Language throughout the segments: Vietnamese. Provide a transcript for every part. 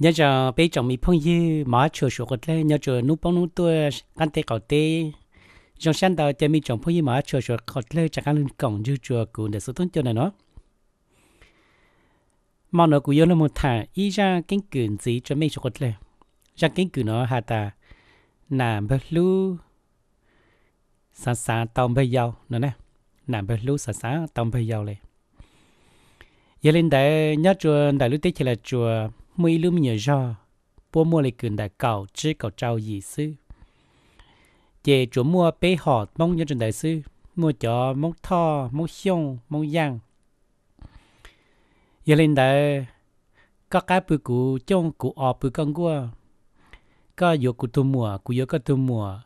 nhớ giờ bây giờ mình phong như mà chưa sửa cái này nhớ giờ nút bóng nút tôi căn tê cầu tê trong sáng đầu cho mình chồng phong như mà chưa sửa cái này chắc ăn cổng dư chùa cụ để số tuần cho này nó mà nó cũng yêu là một thả ý ra kinh quyển gì cho mình sửa cái thế ra kinh quyển nó hà ta nằm bơ lu sáng sáng tông bây giờ nó nè nằm bơ lu sáng sáng tông bây giờ này giờ lên để nhớ chùa đại lúc tết chỉ là chùa mùi lưu nhờ rõ, bố mua lại cường đại cầu chứ cầu trao gì sư. Chè chủ mua bế họ mong nhân trần đại sư, mua cho mong tho, mong xông mong giang. Giờ lên đại, có cái bư cụ chông cụ ọ bư con qua, có yếu cụ tu mùa, cụ yếu có tu mùa,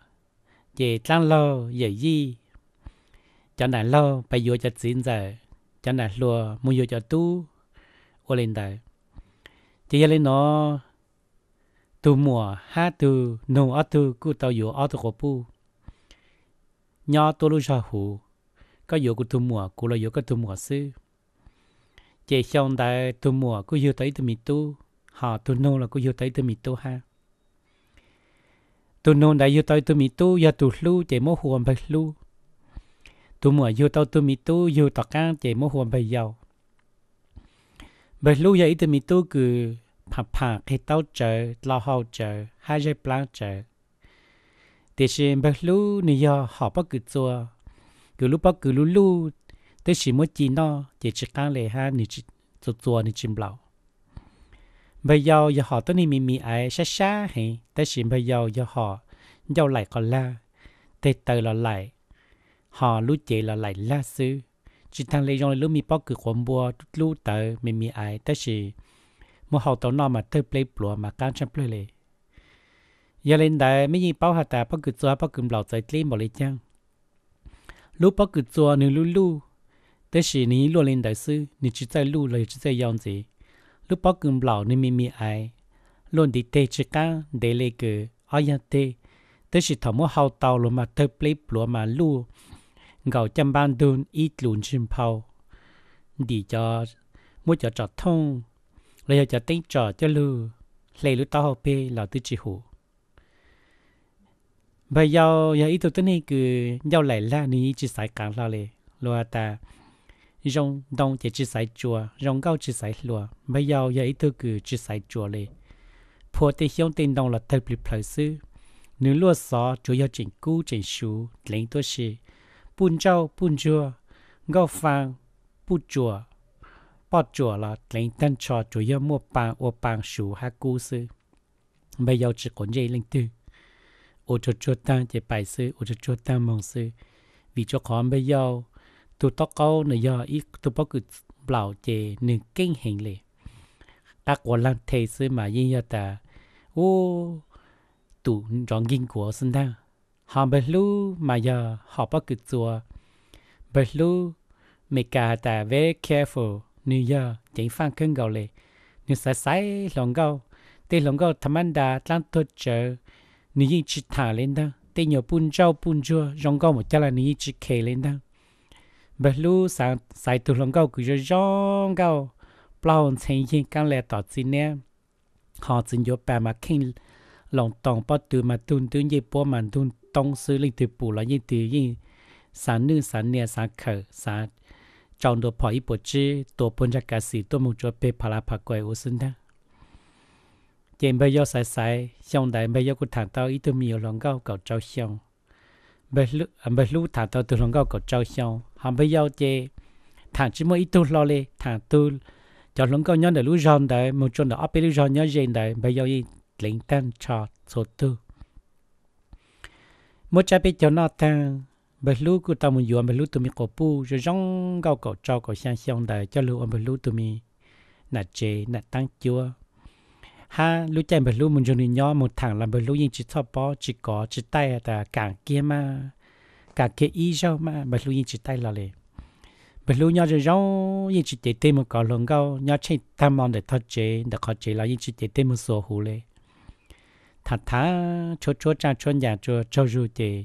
chè trang lo, dễ gì. Chẳng đại lo, bài yếu cho xin giờ, chẳng đại lùa, mua yếu cho tu, ô lên đại thì lên nó từ mùa ha từ nông ở từ cứ tàu dụ ở từ cổ pu nhỏ tôi lúc sao hủ có dụ của từ mùa của là dụ có từ mùa sư chỉ xong tại từ mùa cứ dụ tới từ mì tu họ từ nông là cứ dụ tới từ mì tu ha từ nông đại dụ tới từ mì tu giờ từ lu chỉ mỗi huồng bạch lu từ mùa dụ tới từ mì tu dụ tọt cang chỉ mỗi huồng bạch giàu bạch lu giờ ít từ mì tu cứ phà phà khi tao chờ lo hậu chờ hai giây plan chờ thì chỉ bắt lú nị giờ họ bắt cứ cho cứ lú bắt cứ lu lu, thế chỉ mới chỉ nó chỉ chỉ tăng lệ ha nị chỉ cho cho nị chim lão bây giờ giờ họ tới nị mì mì ai xa xa hì thế chỉ bây giờ giờ họ giờ lại còn la thế từ là lại họ lu chỉ là lại la sư chỉ tăng lệ rồi lú mì bắt cứ quan bùa lu tới mì mì ai thế chỉ mua hậu tàu nó mà tới play plua mà can chăm play lệ giờ lên đại mấy gì bao hạt ta bao cực xóa bao cực lẩu tới play bỏ lệ chăng lúc bao cực xóa nếu lúc lúc tới khi ní luôn lên đại sư ní chỉ tại lúc là chỉ tại yong gì lúc bao cực lẩu ní mi mi ai luôn đi tê chỉ cả để lệ cử ai ya tê tới khi thằng mua hậu tàu luôn mà tới play plua mà lúc gạo chăm bàn đơn ít lùn chim phao đi cho mua cho trọt thông lấy cho tên trò cho lư lấy lú tao bê là tư chỉ hủ bây giờ giờ ít tôi này cứ giờ lại là ní chỉ sai càng lo lệ lo ta rong đông chỉ chỉ sai chùa rong cao chỉ sai lúa bây giờ giờ ít tôi cứ chỉ sai chùa lệ phô tê hiếu tên đông là thật bị phải sư nếu lúa sọ chủ yếu chỉnh cú chỉnh sú lấy tôi xì bún cháo bún chua gạo phang bún chua bỏ chùa là linh tân cho chủ yếu mua bàn ô bàn sủ hạ cú sư bây giờ chỉ còn dây linh tư ô cho cho ta chỉ bài sư ô cho cho ta mong sư vì cho khó bây giờ tụ tóc câu nè giờ ít tụ bao cứ bảo chế nửa kinh hình lệ các quan lan thầy sư mà yên giờ ta ô tụ trong kinh của sinh ta họ bây lưu mà giờ họ bao cứ chùa bây lưu mẹ cả ta very careful New Year chạy phan cơn gạo lệ nếu sai sai lòng gạo tê lòng gạo thầm ăn đà tăng thuật chờ nếu như chỉ thả lên đó tê nhiều bún rau bún chua rong gạo một chả là nếu như chỉ kề lên đó bà lu sáng sai tụ lòng gạo cứ cho rong gạo bao thành yên càng lẹ tỏ gì nè họ chỉ nhớ bà mà kinh lòng tòng bắt từ mà tuôn tuôn gì bao mà tuôn tông sư lên từ bù là gì từ gì sáng nữ sáng nè sáng khờ sáng trong đó phải bộ chi tổ bốn chắc cả sĩ tổ một cho bê phá là phá quay ô sinh đó trên bây giờ sai sai xong đại bây giờ cũng thằng tao ít tôi nhiều lòng gạo cầu trâu xong bây lúc bây lúc thằng tao tôi lòng gạo cầu trao xong hàm bây giờ chê thằng chỉ mới ít tôi lo lê thằng tôi cho lòng gạo nhớ để lúc giòn đại một chỗ đó áp lúc giòn nhớ gì đại bây giờ đi lính tan cho số tư một trái bây giờ nó thằng bất lúc cứ tâm muốn dùng bởi lúc tụi mình cổ pu rồi rong gạo cổ cho cổ xiang xiang đời cho lúc bất lúc tụi mình nát chế nát tăng chua ha lúc chạy bởi muốn cho nên nhỏ một thằng là bất lúc nhưng chỉ thọ bỏ chỉ có chỉ tay là cả kia mà cả kia y rau mà bất lúc nhưng chỉ tay là lệ bất lúc nhỏ rồi rong nhưng chỉ tế tế một cỏ lồng gạo nhỏ chạy tham mong để thọ chế để khó chế là nhưng chỉ tế tế một số hủ lệ thà thà chốt chốt cha chốt nhà chốt chốt rượu chế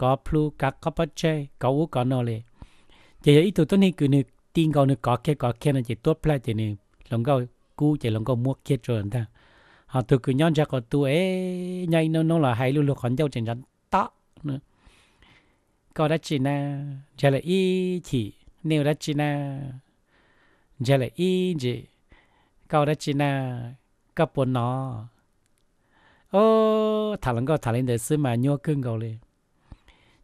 có plu cá có bắp chê có u có nô lệ chỉ là ít tuổi tôi nên cứ nè tin cầu nè có kia có kia là chỉ tốt pla chỉ nên, lòng câu cú chỉ lòng câu mua kia rồi ta họ tụi cứ nhon ra có tuổi, ấy nhảy nó nó là hay luôn luôn còn dâu chỉ rắn tạ, nữa có đã chỉ na chỉ là ít chỉ nếu đã chỉ na chỉ là ít chỉ có đã chỉ na cấp bốn nó ô thằng lòng cầu thằng lên để xứ mà nhô cưng câu liền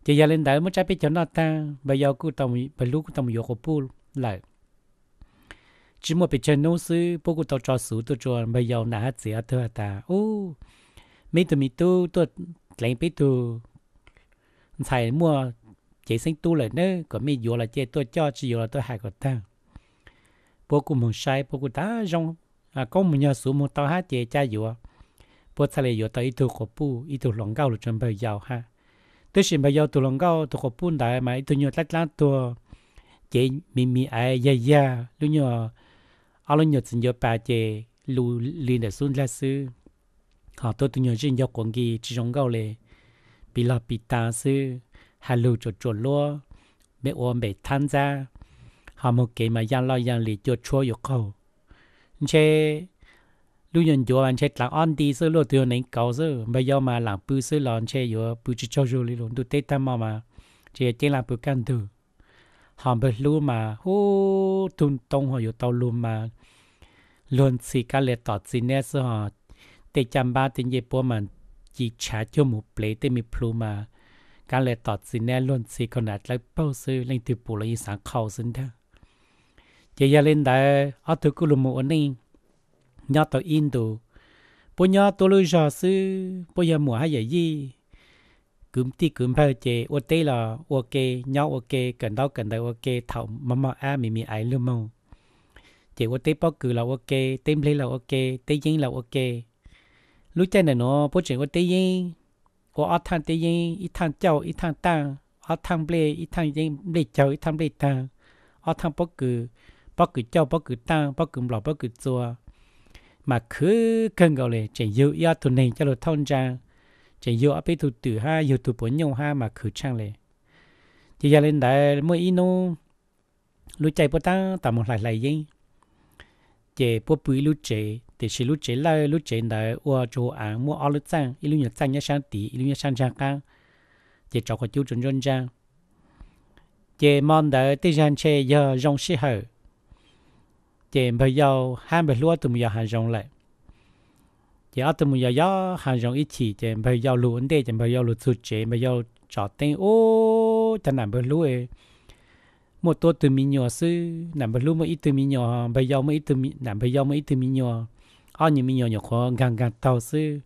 chỉ giờ lên đấy mới trái biết cho nó ta bây giờ cứ tầm bây lúc tầm yêu của bu lại chỉ một bị chân nô sư bố cụ tao cho sứ tôi cho bây giờ nã hết gì hết thưa ô à mấy tụi mi tu tôi lấy biết tu thầy mua chỉ sinh tu lại nữa còn mi là chơi tôi cho chỉ vô là tôi hại của ta bố cụ mong sai bố cụ ta rong à có một nhà sứ một tao hát chơi cha vô bố thầy lại vô tao ít tu của bu ít tu chuẩn bây giờ ha tôi xin bây giờ tụi lòng cao tụi có buồn đại mà tôi nhớ lát lát tôi, chế mì mì ai ya ya lúc nhớ, alo nhớ nhiều xin nhiều bà chế lù liền để xuống lát sư họ tôi tụi nhớ xin nhiều quần kỳ chỉ trong cao lệ bị lọt bị ta sư hà lưu cho chuột lúa bé ôm bé tham gia họ một cái mà giang lo giang lì cho chua yêu cầu chế lưu nhận chúa anh chơi làng on đi sơ lô tiêu này cầu sơ bây giờ mà làng bự sơ lòn chơi vừa bự chỉ cho dù luôn tụt tết tam mà chơi chơi làng bự căn thử hòm bự lưu mà hú tung tông họ yếu tàu luôn mà luôn xì cá lệ tọt xì nè sơ họ tê chăm ba tên dây bố mà chỉ trả cho một plei tê mì plu mà cá lệ tọt xì nè luôn xì con đặt lại bao sơ lên từ bù lấy sáng khâu sinh thơ chơi lên đại ở từ cứ luôn một anh nhớ tới in tù bố nhớ tôi lui giờ sư bố giờ mùa hay gì cúm ti cúm phải chế ô tê là ok nhớ ok cần đâu cần đâu ok thầu mà mà a mì mì ấy luôn mông, chế ô tê bao cử là ok tên play là ok tên yên là ok lúc chơi này nó bố chuyện ô tê yên ô ở thằng tê yên ít thằng cháu ít thằng ta ở thằng play ít thằng yên play cháu ít thằng play ta ở thằng bao cử bao cử cháu bao cử ta bao cử lọ bao cử chùa mà cứ cần gọi là chỉ yêu yêu tu này cho được thông trang chỉ yêu áp tu tử ha yêu tu bốn nhau ha mà cứ trang lệ thì giờ lên đại mỗi ino nô lúc chạy bắt ta tạm một lại lại gì chỉ bắt bùi lúc chạy thì chỉ lúc chạy lại lúc chạy đại qua chỗ ăn mua ăn lúc trang ít lúc nhật trang nhá sáng tí ít lúc nhật sáng trang ca chỉ cho có chú chuẩn chuẩn trang chỉ mong đợi tới gian chạy giờ rong xí hở chị bây giờ hai mươi lúa tụi mình hàng rong lại chị ở tụi mình giờ giờ hàng rong ít chỉ chị bây giờ luôn đây chị bây giờ luôn sụt chị bây giờ chọn tên ô chẳng nằm bơ lúa một tô tụi mình nhỏ sư nằm bơ lúa một ít tụi mình nhỏ bây giờ một ít tụi mình làm bây giờ một ít tụi mình nhỏ ở những mình nhỏ nhỏ khó gàng gàng tàu sư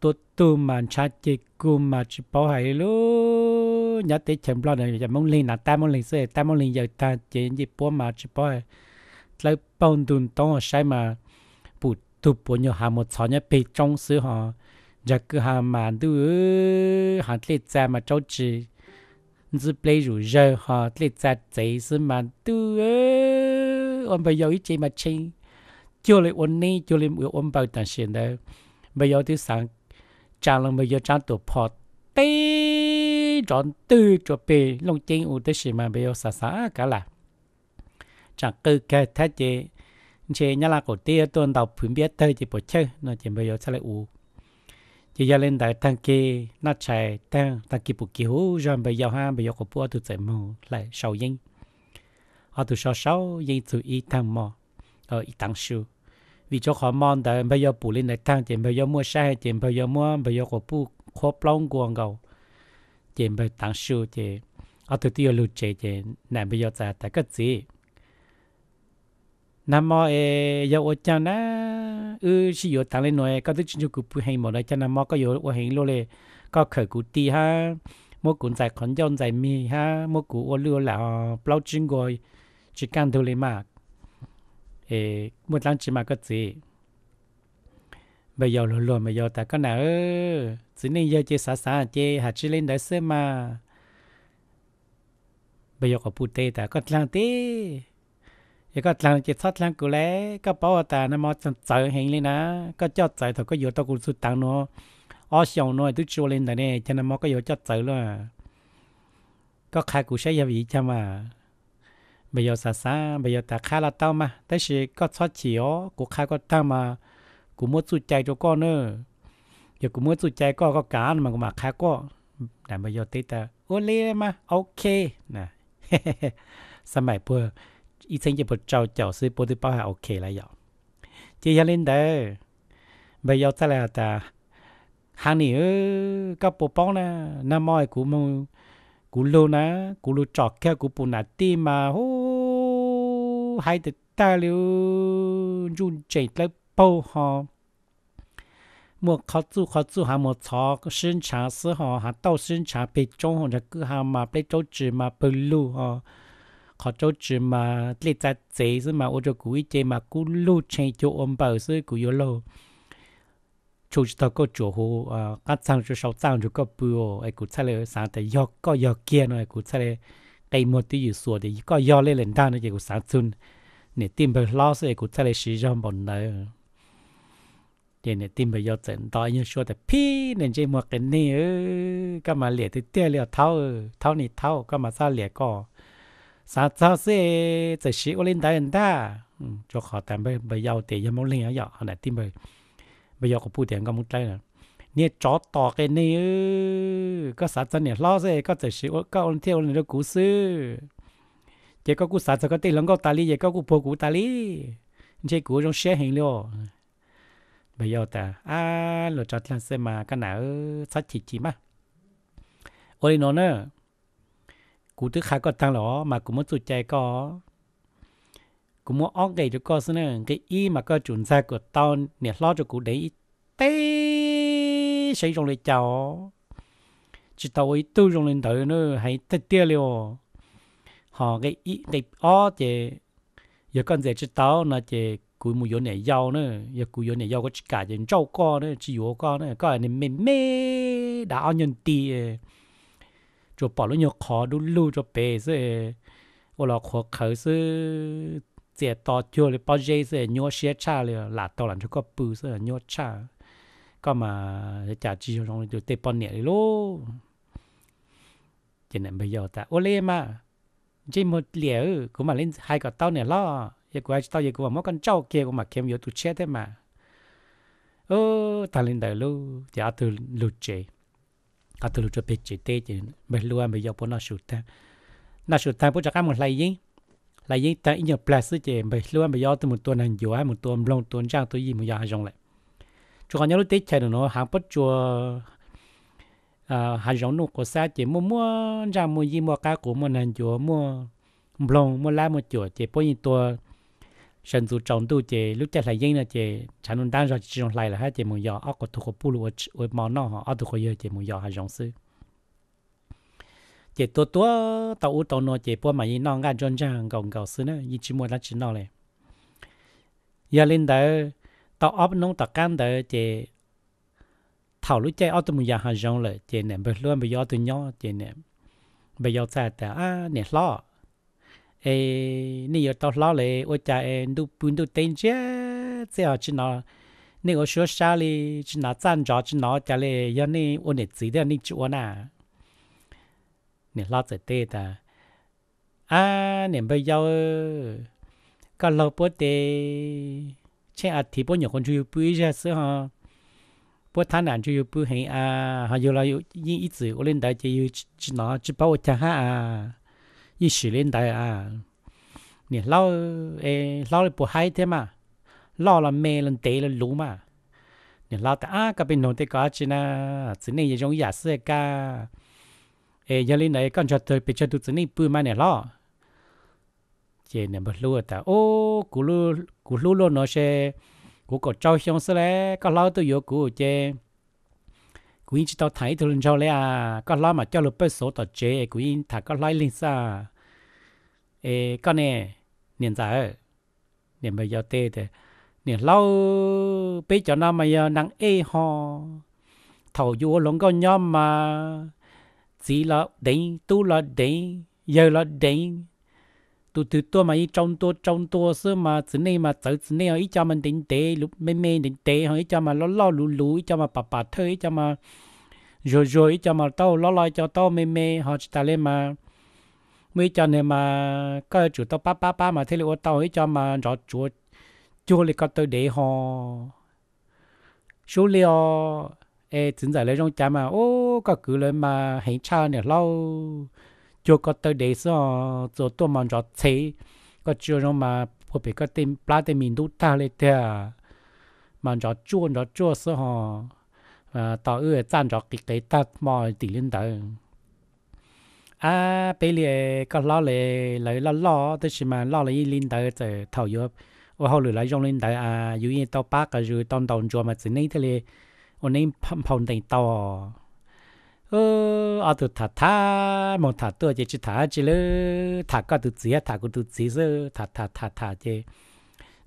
tổ tụi mình cha chị cô mà chỉ bảo hay luôn nhớ tới chém lo này giờ mong lên là ta mong lên sư ta mong lên giờ ta chị gì bố mà chỉ bảo lại bông đun tông sai mà bụt tụp bộ nhiều hà một sáu nhá bị trong xứ họ giờ cứ hà mà đu hà lệ ra mà cháu chỉ chỉ play rủ giờ họ lệ ra chỉ xứ mà đu ông bây giờ ý chỉ mà chơi chưa lấy ôn ni chưa lấy mượn ôn bao tận xin đấy bây giờ thứ sáng chẳng lần bây giờ chẳng tụp họ tê chọn tư cho bề long chinh ủ tới xí mà bây giờ xa xa cả là chẳng cứ kê thế chế chế nhà là cổ tia tuần đầu phim biết tới chỉ bộ chơi nó chỉ bây giờ sẽ lại u chỉ giờ lên đại thằng kia nó chạy thằng thằng kia bộ kiểu rồi bây giờ ha bây giờ cổ bùa tụi chạy mù lại sầu yên họ tụi sầu sầu yên tụi y thằng mò ở y thằng sư vì cho họ mong đại bây giờ bù lên đại thằng chỉ bây giờ mua xe chỉ bây giờ mua bây giờ cổ bù khó plong quăng gầu chỉ bây thằng sư chỉ ở tụi tiêu lưu chế chỉ nãy bây giờ tại cái gì nam mô e yo o cha na ư si yo ta le noe ka tu chu ku pu hei mo la cha nam mô ka yo o hei lo le ka khởi ku ti ha mo kun zai khon yon zai mi ha mo ku o lu la plau chin goi chỉ can thôi le mà ê một lần chỉ mà có gì bây giờ lùi lùi bây giờ ta có nào chỉ nên giờ chơi sa xả chơi hạt chỉ lên đấy xem mà bây giờ có bút tê ta có lang tê 也个人只擦两过来，个包啊蛋那么从走行哩呐，个叫走头个有到古树当咯，我想咯都做 lên này cho nên mà có 有叫走咯，个开古些也为 cha 嘛，没有啥啥，没有打开了刀嘛，但是个出去哦，古开个刀嘛，古么住ใจ着个呢，有古么住ใจ个个干嘛古嘛开个，但没有对的，我来嘛，OK 呐，嘿嘿嘿，三百步。医生就不照教师不得包还 OK 了要。接下来的不要再来的，喊你呃，搞不包呢？那么古么古路呢？古路找开古不那地嘛？哦，还得带了入这来包哈。莫考住考住还莫操生产时候还到生产被中红的各行嘛被周知嘛被路哈。哦 họ cho chỉ mà lệ ra chế chứ mà ô cho cú ý chế mà cú lưu chen cho ông bảo chứ cú yếu lô, chú chỉ tao có chỗ hồ à các sang chú sáu sang chú có bùa ai cú chơi lê sáng tại yo có yo kia nó ai cú chơi lê cái một tí yếu sủa thì có yo lên lên đan nó cú sáng sun nè tìm bờ lo chứ ai cú chơi lê sử dụng bọn này thì nè tìm bờ yo trận đó như sủa thì pi nên chỉ một cái này ơ cái mà lệ thì tiếc lệ tháo, tháo nè tháo, cái mà sao lệ có สาวเซจะชีวเล่นไต้ยันได้จะขอแต่ไม่ไม่ยาวเตยังไม่เลี้ยงอย่างไหนที่ไม่ไม่ยาวก็พูดเตียงก็มุดได้นะเนี่ยจอต่อกันนี่ก็สาวเนี่ยล้อเซก็จะชิวก็เที่ยวในเรื่องกูซื้อเจ้าก็กูสาวก็ตีหลังก็ตาลีเจ้าก็กูพูกูตาลีเช่กูจงเชื่อเห็นเลไม่ยอดแต่อ่าเราจอดทันเซมาขนาดสัตว์ชิจิมาโอริโนเนอร cú tức khá có tăng lỏ mà cú muốn tụt chạy có cú muốn óc gầy cho con xin nè cái y mà có chuẩn ra của tao nè lo cho cú đấy tê xây trong lấy cháu chỉ tao ấy tu trong lên nữa hãy thật tia họ cái y cái o chè giờ con dễ chỉ tao là chè cú mua vô này nữa giờ cú vô này giàu có cả dân trâu con nữa chỉ vô con nữa có nên mê mê đã nhân tiền cho bỏ lúc nhiều khó đủ lưu cho bề sẽ ô là khó khởi sự sẽ to chưa là bao giờ sẽ nhớ xe cha là là tàu làm cho có bự sẽ nhớ cha có mà trả chi cho nó được tê bao nhiêu lô cho nên bây giờ ta lê mà chỉ một liều cũng mà lên hai cái tàu này lo giờ của ai tao giờ của mà con trâu kia của mà kiếm vô tụt chết thế mà ơ ta lên đời luôn giả từ lụt chết cả từ cho biết chỉ tê chỉ luôn bây giờ bọn nó sụt ta nó sụt ta bây giờ các một lại gì lại gì ta nhớ plus chỉ bây luôn bây giờ từ một tuần hành dù hay một long tuần trang tôi gì một giờ dùng lại chú còn nhớ lúc tết chạy hàng bất chùa à, hàng giống nó có sao chỉ mua mua ra mua gì mua cá của mua hành dù mua long mua lá mua chùa chỉ bao nhiêu tuần 神族长度节，六节来应了节，长龙当上这种来了还节目要，阿个土个部落我毛脑哈，阿土个要节目要还上手。节多多到乌到诺节波嘛，伊闹俺专长搞搞事呢，伊只莫那只闹嘞。要领导到阿不弄到干的节，讨论节阿土木要还上了节呢，不论不要土鸟节呢，不要在的啊，你老。เอนี่อยู่ตอนล้อเลยว่าจะเอ็นดูปุ่นดูเต็งเจ้าเจ้าจีนอนี่ก็ชัวร์ชาลีจีนอจันจอจีนอจะเลยยันนี่วันนี้จีเดียวนี่จัวน่ะเนี่ยล้อจะเตะแต่อ่าเนี่ยไปยาวก็เราปวดเตะเช่นอาทิตย์ปุ่นอย่างคนช่วยปุ่ยเจ้าซึ่งฮะปวดท่านอ่านช่วยปุ่ยให้อ่าหาอยู่เราอยู่ยิ่งอีสื่อวันนี้ได้จะอยู่จีนอจะบอกว่าจะห้าอ่า一十年代啊，你老诶老了不嗨的嘛，老了没人带了路嘛，你老的啊，隔壁弄的搞起呢，只能一种也是个，诶，原来那感觉特别就都只能不买你老，这那么路的哦，咕噜咕噜噜那些，我个照相是嘞，个老都有个这。quý anh chỉ tao thấy thôi cho lẽ à có lo mà cho lúc bớt số tờ chế quý anh thà có lái lên xa ê con nè niệm giả niệm bây giờ tê thế niệm lâu bây cho nó mà giờ nắng ê ho thầu vô lông con nhóm mà chỉ là đỉnh, tu là đỉnh, giờ là đỉnh tụ thứ tua mà ý trong tua trong tua xưa mà xứ này mà tới xứ này ý cho mình đến tế lúc mê mê đến tế hỏi cho mà lo lo lú lú ý cho mà bà bà thơ ý cho mà rồi rồi ý cho mà tao lo lo cho tao mê mê họ chỉ ta lên mà mấy cho nên mà có chủ tao ba ba ba mà thế là tao ý cho mà rõ chúa chúa lại có tới để họ số liệu ê chính giải lấy trong cha mà ô có cứ lên mà hãy cha nè lâu cho có tới để so cho tôi mong cho thế có chưa nó mà phổ biến có tên plá tên mình đút ta lên thế mong cho chua cho chua so họ à, tao ưa tan cho cái cái ta mò tỷ lên tới à bây giờ có lo lệ lấy lo lo tức là mà lo lấy lên tới từ thầu yếu và họ lười lấy trong lên tới à dù như tao bác rồi tao đồng cho mà chỉ nên thế này ổn nên phong phong tình tao ờ à từ thả thả mong thả tôi chỉ chỉ thả chỉ lơ thả cả từ gì thả cũng từ gì giờ thả thả thả thả chứ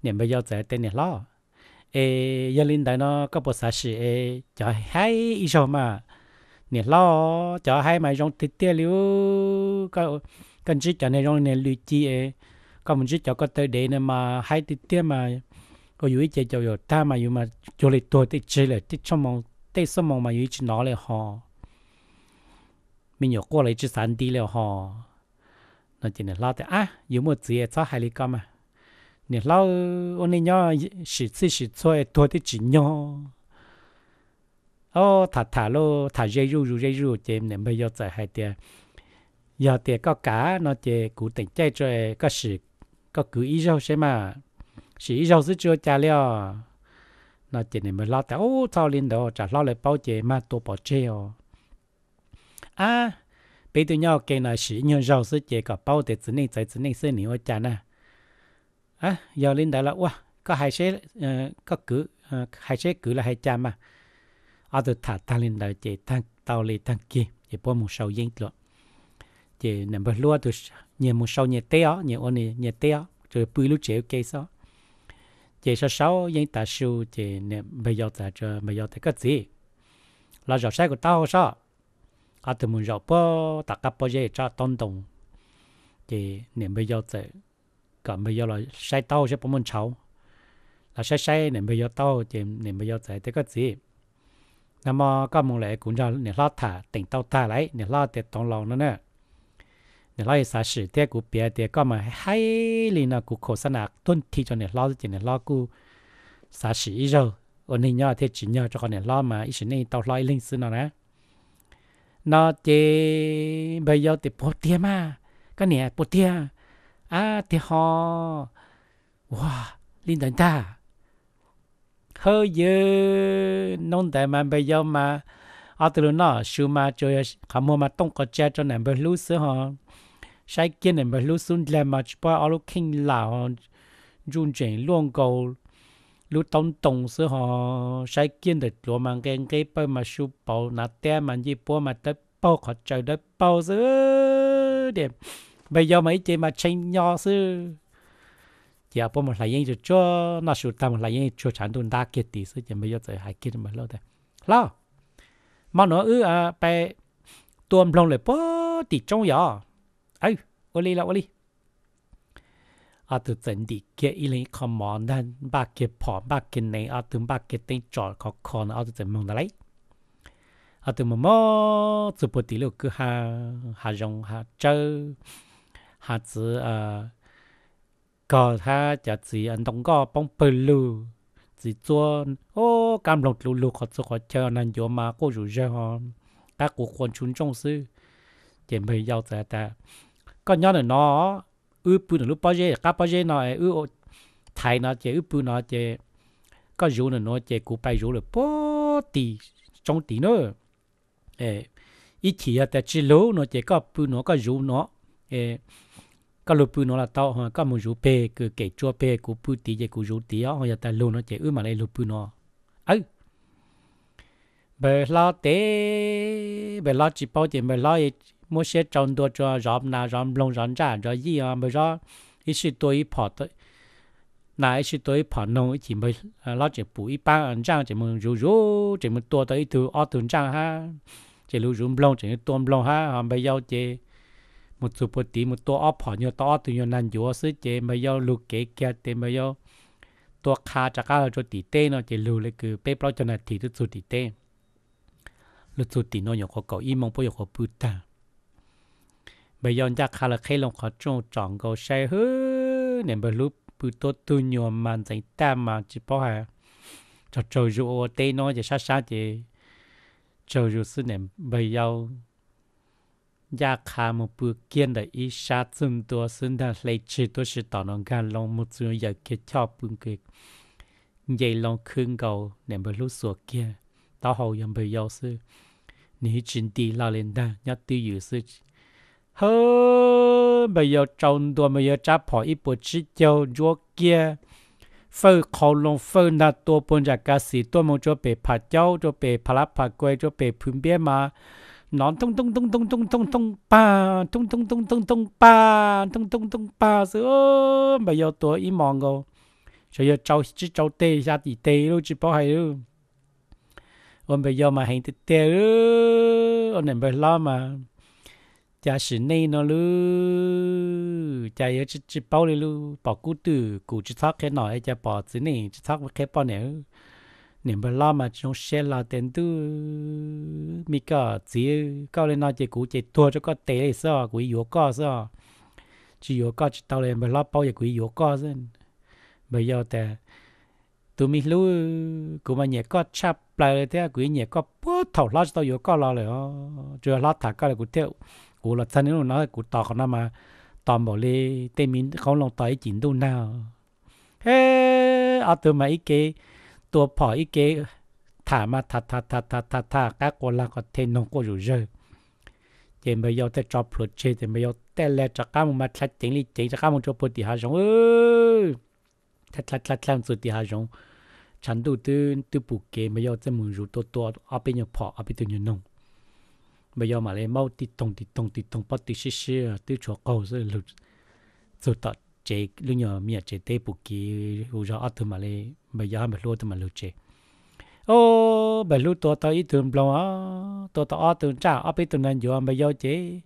niệm bây giờ sẽ tên này lo ê giờ linh đại nó có bộ sách gì ê cho hay ý cho mà niệm lo cho hay mà trong tiết tiêu liu có cần chỉ cho này trong này lưu chi ê có mình chỉ cho có tới để mà hay tiết tiêu mà có yếu chơi cho yếu ta mà yếu mà chỗ lịch tuổi tiết chơi là tiết trong mong tiết số mong mà yếu chỉ nói là họ mình nhỏ qua lại chứ sản đi liệu họ nó chỉ là lao thế à yếu một gì cho hai lý cơ mà nè lao ông này nhau sự sự sự chơi tôi thì chỉ nhau. ô thà thà lô thà dây ru ru dây ru chị nè bây giờ chạy hai tiền giờ tiền có cả nó chị cụ tỉnh chạy chơi có sự có cứ ý rau xem mà sự ý rau rất chưa trả liệu nó chị nè mới lao thế ô thao lên đó trả lao lại bao chị mà tôi bỏ chơi à bây giờ nhau cái là sử nhân rau sự chế có bao để chỉ nên tại chỉ nên sự nhiều cha nè à giờ lên đó là wow có hai sẽ có cứ hai sẽ cử là hai cha mà ở từ thả ta lên đó chế thằng tàu lên thằng kia chế bao một sầu yên rồi chế nằm bờ lúa từ nhiều một sầu nhiều téo nhiều ôn nhiều téo rồi bùi lúa chế cây sao chế sau sáu yên ta siêu chế nằm bây giờ ta chờ bây giờ ta có gì là giờ sai của tao sao à từ rồi bỏ tất cả bỏ dây cho tôn đồng thì niệm bây giờ thì còn bây giờ là sai tao sẽ bỏ mình cháu là sai sai niệm bây giờ tao thì niệm bây giờ thì thế có gì nằm mà các mong lại cũng cho niệm lo thả tỉnh tao thả lại niệm lo thì tôn lòng nữa nè niệm lo sa sử thế của bia thì các mà hay liền là của khổ sana tuân thi cho niệm lo thì niệm lo của sa sử rồi ở nơi nhỏ chỉ nhỏ cho con niệm lo mà ít nữa tao lo linh sư nào nè นอเจบยอติปเตียมา ก็เนี่ยปเตีย อ่าเตียฮอว้า ลินดันตาเฮ้ยเยน้องแต่มันไปยอมาอาตุลน่อชูมาจอยขโมมาต้องกอแจจนแหนบลรูซเสืฮอใช้เกียนแหนบปรูซุนแลมาจปอเอาลูคิงล่าจูนเจงล่วงกล lúc tông tông sư họ sai kiên để lúa mang cái cái bao mà su bao nát, té mà gì bao mà tới bao khó trời đất bao sư đẹp bây giờ mấy chị mà tranh nhau sư giờ bao một lại yên được cho nó su ta một lại yên cho chẳng tuân đa kiệt tí sư giờ bây giờ tới hai kiệt mà lâu đấy lo mà nó ư à bé tuôn lông lại bao tí trong gió ai, ô li là ô li อาตุจันดีเกอีเลนคอมอนนั่นบากเกพอบากเกในอาตุบากเกเต็งจอดขอคอนอาตุจันมองอะไรอาตุมอมอจุปติลูกคือฮาฮายงฮาเจอฮาจือเอ่อก็ถ้าจะจีอันตรงก็ป้องเปิลูจีจวนโอ้กำลังลูลูขอจะขอเจอนั่นโยมาก็อยู่เจ้าฮอนกากูควรชุนจงซื้อเจมเพย์ยาวแต่แต่ก็ย้อนหน่อยเนาะ ư bù nó lúc bao giờ cá bao giờ nó ư thay nó chơi ư bù nó chơi có rủ nó nó chơi cú bay rủ là bó tì trong tì nữa ê ít chỉ là chỉ lố nó chơi có bù nó có rủ nó ê có lúc bù nó là tao hoặc có một rủ bê cứ kể cho bê cú bù tì chơi cú rủ tì á hoặc là ta lô nó chơi ư mà lại lúc bù nó ấy bởi lo tế bởi lo chỉ bao tiền bởi lo một 些 trong đó cho rộm na rộm lông rộm ra rồi gì à mới rõ ít sự tôi bỏ tới na ít sự tôi bỏ nông chỉ mới lo chỉ bù ít ba ăn trang chỉ mới rú rú chỉ mới tua tới từ ở từ trang ha chỉ lưu rú lông chỉ tua lông ha à bây giờ chỉ một số bút tí một tua ở bỏ nhiều to từ nhiều nàn dúa sứ chỉ bây giờ lưu kế kia thì bây giờ tua khá chắc là cho tỷ tê nó chỉ lưu lấy cứ bếp lo cho nó thì tôi số tê lưu số tỷ nhiều có cầu im mong bao nhiêu có bút ta bây giờ chắc khá là khi lòng khó trông chọn cầu xe hứ nên bởi lúc bù tốt tu nhiều mà dành ta mà chỉ bỏ hà cho trời dù ô tê nó chỉ sát sát chỉ trời dù sư nên bây giờ giá khá một bữa kiên để ý xa chân tố xung ta lấy chỉ tố sự tạo nông gà lòng một sự giờ kia cho bụng kịch dây lòng khương cầu nên bởi lúc sủa kia tao hầu yầm bởi giờ sư Nhi chính tì là lên ta nhắc tư dự sư hơ bây giờ trồng đùa bây giờ cha bỏ ít bữa chỉ cho chúa kia phơ khó lòng phơ na tua bồn ra cá sĩ tua mong cho bề phá cháu cho bề phá lá phá quê cho bề phương bia mà nó tung tung tung tung tung tung tung pa tung tung tung tung tung pa tung tung tung pa sữa bây giờ tua ít mong ngô rồi giờ cháu chỉ cháu tê ra thì tê luôn chỉ bảo hay luôn còn bây giờ mà hành tê tê luôn ông này bây lo mà 家是内那路，家有只只包的路，包骨头，骨只擦开脑，家包子呢，只擦不开包呢。你们拉嘛，种些拉点都，咪个只搞的那只骨只多这个得是啊，骨有个是啊，只有个只到了咪拉包也骨有个是，咪要得。tụi mình lưu cũng mà nhẹ có chắp lại thế quỷ nhẹ có bớt thầu lát tao yếu có lo rồi đó lát thả cái là cũng กู là thân nó nói กูตอก nó mà ตอมบอกเลยเตมินเขาลองต่อยจินดูหน้าเฮ้เอาตัวมาอีเกตัวผออีเกถามาทัดทัดทัดทัดทัดทัดกักโกลาก็เทนงก็อยู่เยอะเจมไปยอแต่จอบผลุดเชเจมไปยอแต่แลจะก้ามมาทัดเจงลิเจงจะก้ามจะปวดตีหาจงเออทัดทัดทัดทัดสุดตีหาจงฉันดูตื่นตื่นปุกเกมไปยอจะมือรูตัวตัวเอาไปเนี่ยผอเอาไปตัวเนี่ยนง bây giờ mà lên mau tít tông tít tông tít tông bắt tít xí xí tít chỗ cầu rồi lụt rồi tạt chế lúc nhỏ mía chế tê bù kí u ra ắt mà lên bây giờ mà lúa mà lụt chế ô bây lúa tôi tới ít tuần bao á tôi tới ở tuần trả ở bên tuần nhiều bây giờ chế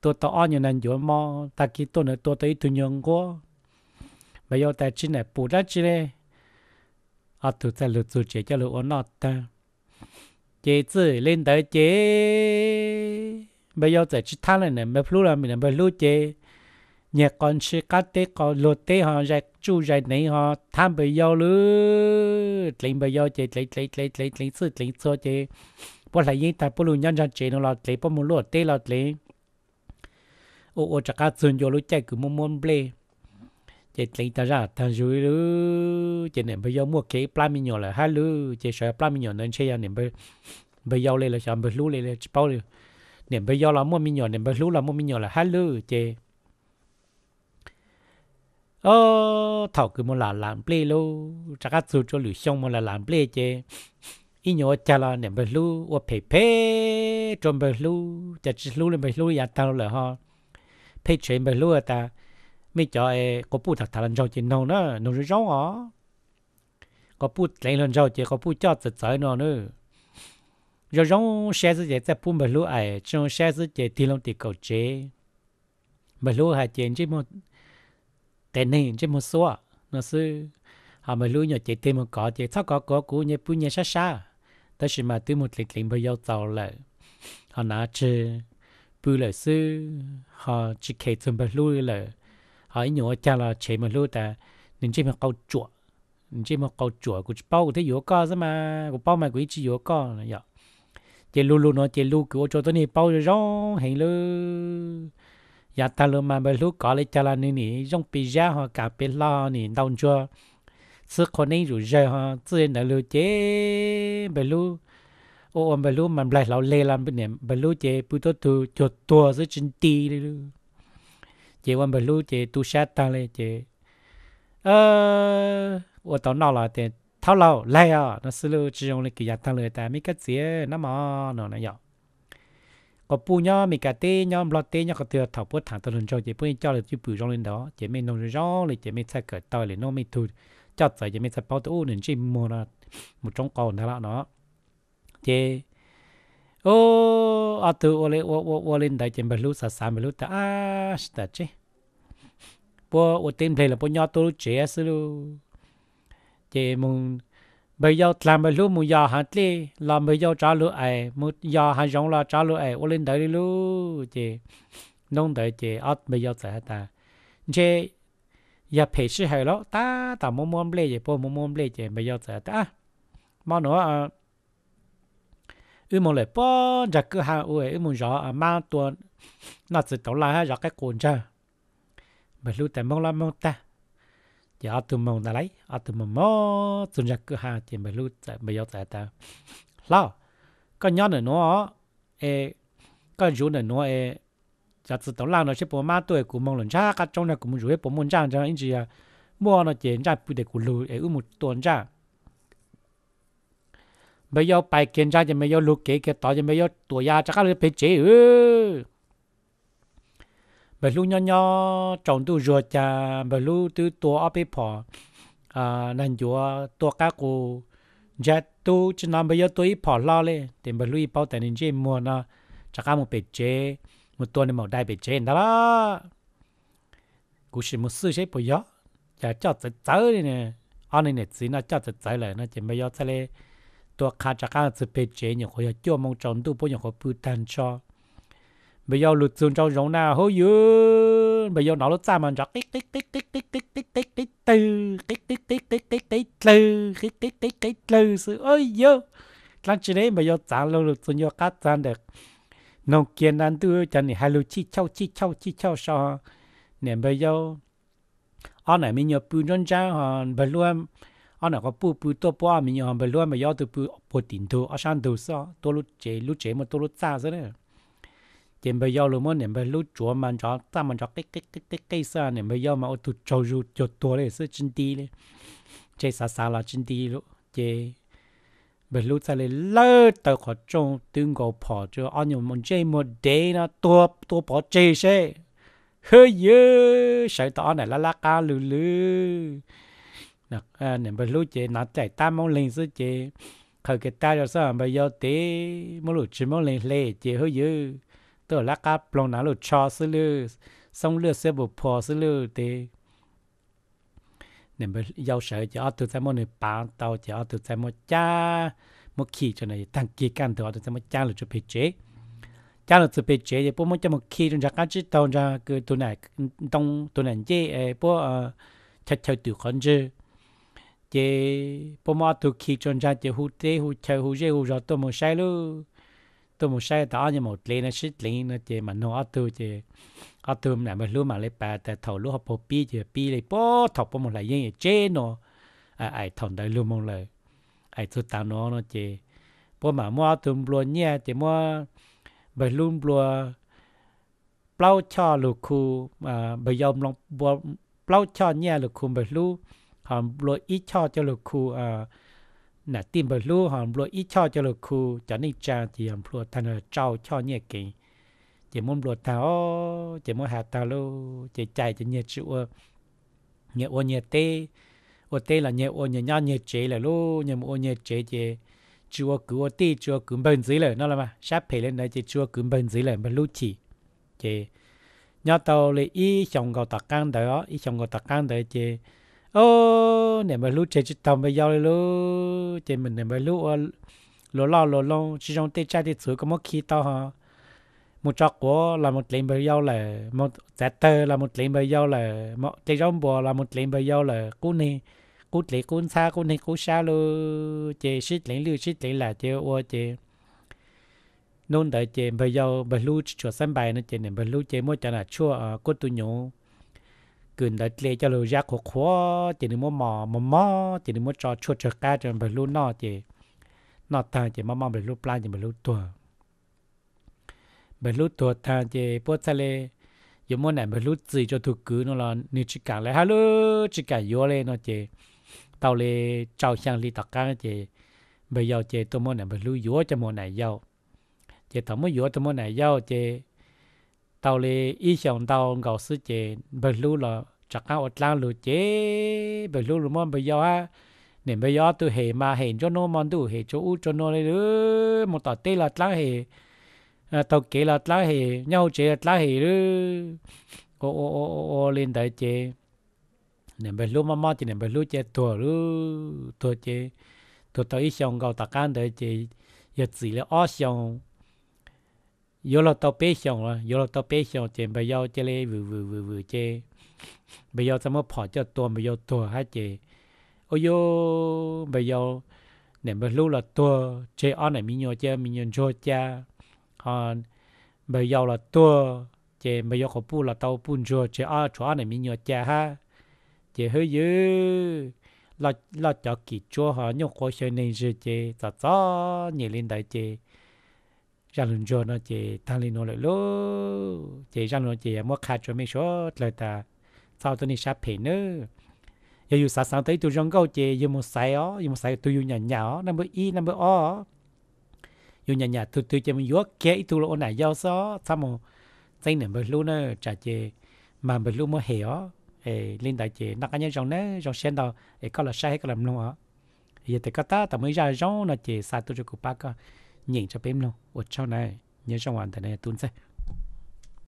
tôi tới ăn nhiều này rồi mà ta kí tôi này tôi tới tuần nhung quá bây giờ ta chỉ này bù ra chỉ này ở tuần ta lụt rồi chế cho lụt ở nọ chế tự lên tới chế bây giờ giải trí thà này nè bây lúc là mình bây lúc chế nhà con sẽ cắt tế có lột tế họ ra chú ra này họ tham bây giờ lứ lên bây giờ chế lấy lấy lấy lấy lấy sự lấy cho chế bọn lại yên tại bọn luôn nhân ra chế nó là lấy bọn muốn lột tế là lấy ô ô chắc cá chuyện vô lúc chạy cứ muốn muốn play chị lấy ta ra thằng dưới lứ chị niệm bây giờ mua cái plasma nhỏ là hai lứ chị sợ plasma nhỏ nên chơi niệm bây bây giờ lên là sợ bây lú lên là bao lứ niệm bây giờ là mua mi nhỏ niệm bây lú là mua mi nhỏ là hai lứ chị ờ thảo cứ mua là làm play lú chắc các chú cho lũ xong mua là làm play chị ý nhỏ cha là niệm bây lú ô phê phê trong bây lú chả chỉ lú lên bây lú nhà dạ tao là ha phê chuyện bây lú à ta mấy cho ai e, có bu thật thật lần sau chỉ nông nữa nông rồi cháu à có bu lấy lần sau chỉ có bu cho tự tới nó nữa rồi cháu xe sự chỉ tại bu mà lúa ai cháu xe sự chỉ thì lòng thì cầu chế mà lúa hạt chỉ chỉ một tên này chỉ một số nó sư họ mà lúa nhỏ chỉ thêm một cỏ chỉ thóc có có cũ như bu như xa xa ta chỉ mà từ một lịch lĩnh bây giờ tàu lại họ nói chứ bu lại sư họ chỉ kể từng bao lúa lại ở ờ, nhỏ cha là chế mà lưu ta nên chế mà câu chuột nên chế mà câu chuột của bao của thế yếu co ra mà của bao mà của chỉ yếu co là vậy dạ. chế lưu lưu nó chế lưu của chỗ tôi này bao rồi rong hình lưu ya dạ, ta lưu mà bây lưu có lấy cha là nên nè rong bị ra họ cả bị lo nè đau chưa sức khỏe này rủ rơi ha tự nhiên là lưu chế bây lưu ô ông bây lưu mà lại lão lê làm bên này bây lưu chế bút tôi tu cho tua giữa chân tì lưu chị quan bờ lu chị tu sát ta lên chị ờ ô tao nào là tiền thao lâu lai à nó xử lưu chỉ dùng lấy kỳ giặt ta lời ta mấy cái gì nó mà nó này nhở có pu nhá mấy cái tê nhá lo tê nhá có thừa thảo bút thẳng tao lần cho chị bút cho là chị bự trong lên đó chị mấy nông rau là chị mấy sai cởi tao là nó mấy thu cho tới chị mấy sai bao tao nên chỉ mua một trong cầu đó là nó chị ô à từ ô lên ô đại chiến bờ lũ sa sa bờ lũ ta à ta chứ bố ô tìm thấy là bố nhau tôi chế sư lũ chế bây giờ làm bờ lũ mùng giờ hạt li làm bây giờ trả lũ ai mùng giờ hạt giống là trả lũ ai ô lên đại lũ chế nông đại chế ở bây giờ tại ta chế giờ phải sư hay lắm ta ta mồm mồm lê chế bố mồm mồm lê chế bây giờ tại ta mà nữa ừ một lệ bó giặc cứ hà ủi ừ một gió à mang tuần nó chỉ tàu lại giặc cái cuốn chơi mà lưu tại mong la mong ta giờ từ mong ta lấy ở từ mong mò từ giặc cứ hà thì mà lưu tại bây giờ tại ta lo cái nhon này nó ê cái rú này nó ê giờ chỉ tàu lại nó sẽ bỏ mang tuổi của mong lần cha các trong này của cũng rú bỏ mong trang cho nên chỉ à mua nó chuyện trang bị để của lưu, ê ừ một tuần trang ไม่ยอมไปเกินใจจะไม่ยอมลูกเก๋เกต่อจะไม่ยอมตัวยาจะก็เลยไปเจ๋อบรรลุย่อๆจงดูรัวจะบรรลุตัวตัวเอาไปพออ่านั่นอยู่ตัวก้ากูจะตัวจะนำไปยอมตัวอีพอล่อเลยแต่บรรลุอีเป้าแต่นี่เจมัวนะจะก้ามึงไปเจ๋มึงตัวนี่มึงได้ไปเจ๋นั่นละกูชิมึงซื้อใช้ปุยยอจะเจ้าจะเจอเนี่ยอันนี้เนี่ยสินะเจ้าจะเจอเลยนะจะไม่ยอมทะเลตัวคาจากาจะเป็นเจเนี่ยเขาอยากเจ้ามองจอนตู้พวกอย่างเขาพูดแทนชอไม่ยอมหลุดซึมเจ้าร้องหน้าเฮ้ยยืนไม่ยอมหนาวรถจ้ามันจักติ๊กติ๊กติ๊กติ๊กติ๊กติ๊กติ๊กติ๊กติ๊กตื้อติ๊กติ๊กติ๊กติ๊กติ๊กติ๊กตื้อติ๊กติ๊กติ๊กติ๊กตื้อซื้อเอ้ยเยอะหลังจากนี้ไม่ยอมจางลงหลุดซึมยอมกัดจานเด็กน้องเกียนนั้นตู้จันนี่ฮัลโหลชี้เช่าชี้เช่าชี้เช่าชอเนี่ยไม่ยอมอันไหนไม่ยอมปืนร้อนจ้าหอนไปร่วม啊那个布布多布阿米样不乱么要都布布顶头啊上头是啊，多路这路这么多路咋子嘞？tiền bây giờ luôn mà niệm bây lúc chúa mà cho ta mà cho cái cái cái cái cái sa niệm bây giờ mà ô tu cho dù cho tua đấy sự chân đi đấy chế sa sa là chân đi luôn chế bây lúc ta lấy lỡ tao khó trông tương cầu bỏ cho anh nhiều món chế một đế nó tua bỏ chế xe hơi dữ tao này là lá cá lử lử nè à nè bây lúc chị nó chạy ta mong lên sư chị khởi cái ta cho sao bây giờ tí mỗi lúc chỉ mong lên lệ chị hơi dữ tôi lắc cá plong nó lúc cho sư lư xong lư sẽ bù phò sư lư tí nè bây giờ sợ chị ở từ xem mong này bán tàu chị ở từ xem mong cho này tăng kỳ can từ ở từ xem mong chụp hình chế cha là chụp hình chế thì bố mong cho một khi trong cái chỉ tàu ra cứ tụi này đông tụi này chế bố chơi ờ, chơi từ con chơi chế bố mẹ tôi khi chọn ra chế hú tế hú chơi hú chơi hú rồi tôi muốn sai luôn tôi một sai đó nhưng một lên là xích lên nó chế mà nó ở tôi chế ở tôi mà mà lúc mà lấy bà ta thầu lúc học bộ bi chế bi lấy bố thầu bố một lại yên chế nó à ai thằng đại luôn mong lời ai tôi tao nó nó chế bố mà mua tôi luôn nhé chế mua bà luôn luôn bao cho lục khu mà bây giờ lòng bao cho nhé lục khu bà luôn họ rồi ít cho cho lục khu à ờ, nà tìm bờ lu họ rồi ít cho cho lục khu cho nên cha thì họ rồi thành là trâu cho nhẹ kỹ chỉ muốn rồi tao chỉ muốn hạt tao lu chỉ chạy chỉ nhẹ chịu nhẹ ô nhẹ tê ô tê là nhẹ ô nhẹ nhau nhẹ chế là lu nhẹ ô nhẹ chế chế chua cứ ô tê chua cứ bên dưới là nó là mà sắp phải lên đây chỉ chua cứ bên dưới là bên lu chỉ chế nhau tao lấy ý chồng gạo tạc cang đó ý chồng gạo tạc cang đó chế ô nè mà lú chơi chỉ tầm bây giờ lú chơi mình nè mà lú ờ, lú lo lú chỉ trong tết trai thì sửa có một khi tao ha một trò của là một lệnh bây giờ là một giả là một lệnh bây giờ là một tây trong bò là một lệnh bây giờ là cú này cú lệ cú xa cú này cú xa lú chơi xít lệnh lú xít lệnh là chơi ô chơi nôn đợi chơi bây giờ bây lú chuột sân bay nó chơi nè bây lú chơi mỗi trận là chua ờ, cốt tu nhung cứ đã lấy cho lô giác của khó chỉ nên mua mò mò mò chỉ nên mua cho chuột cho cá cho bể lú nọ chỉ nọ ta chỉ mò mò bể lú plan chỉ bể lú tua bể lú tua ta chỉ bớt xa lê giờ mua này bể lú gì cho thu cứ nó là như chỉ cả lại hello chỉ cả vô lên nó chỉ tao lê chào sang li tạc cá chỉ bây giờ chỉ tôi mua này bể lú vô cho mua này vô chỉ tao mua vô tôi mua này vô chỉ tàu lê ý xong tàu gạo sư chế bật lũ là chắc ăn ột lang lù chế bởi lù lù mòn bởi giờ ha nên giờ tôi hề mà hề cho nó mòn tôi hề cho u cho nó đấy đứa một tỏ tê là lang hề à, tàu kế là lang hề nhau chế là lang hề đứa ô ô ô ô lên đại chế nên bây lù mà mà thì nên bây lù chế tuổi đứa tuổi chế tuổi tao ít xong gạo tạc ăn đại chế là ở xong giờ là tao bé xong rồi giờ là tao bé xong chế bây giờ chế lấy vừa vừa vừa vừa chế bây giờ sao mới bỏ cho tôi bây giờ tôi hả chị ôi yo bây giờ nè bây lúc là tôi chơi ở này mình nhớ chơi mình nhớ cho cha còn bây giờ là tôi chị bây giờ có bu là tàu bu cho chơi ở chỗ này mình nhớ cha ha chị hơi dữ là là cho kỹ cho họ nhớ có chơi nên chơi chị ta ta nhìn lên đại chị ra lần cho nó chị thằng lên nó lại lú chị ra lần chị mua khát cho mấy số lời ta sau tôi đi sắp phê nữa giờ dù sẵn sàng tới tôi rong câu chè dù một sai ó dù một sai tôi dù nhỏ nhỏ năm bữa y năm bữa ó dù nhỏ nhỏ tôi tôi chè mình yếu kẽ tôi lỗ này giao gió xong một danh nửa bữa luôn nữa trả chè mà bữa luôn mới hề ó lên đại chè nó cái nhớ rong nữa rong sen đâu để có là sai hay có làm luôn ó giờ thì có ta ta mới ra rong nó chè sai tôi cho cụ ba con nhìn cho bếm luôn ở trong này nhớ trong hoàn thành này tuân sẽ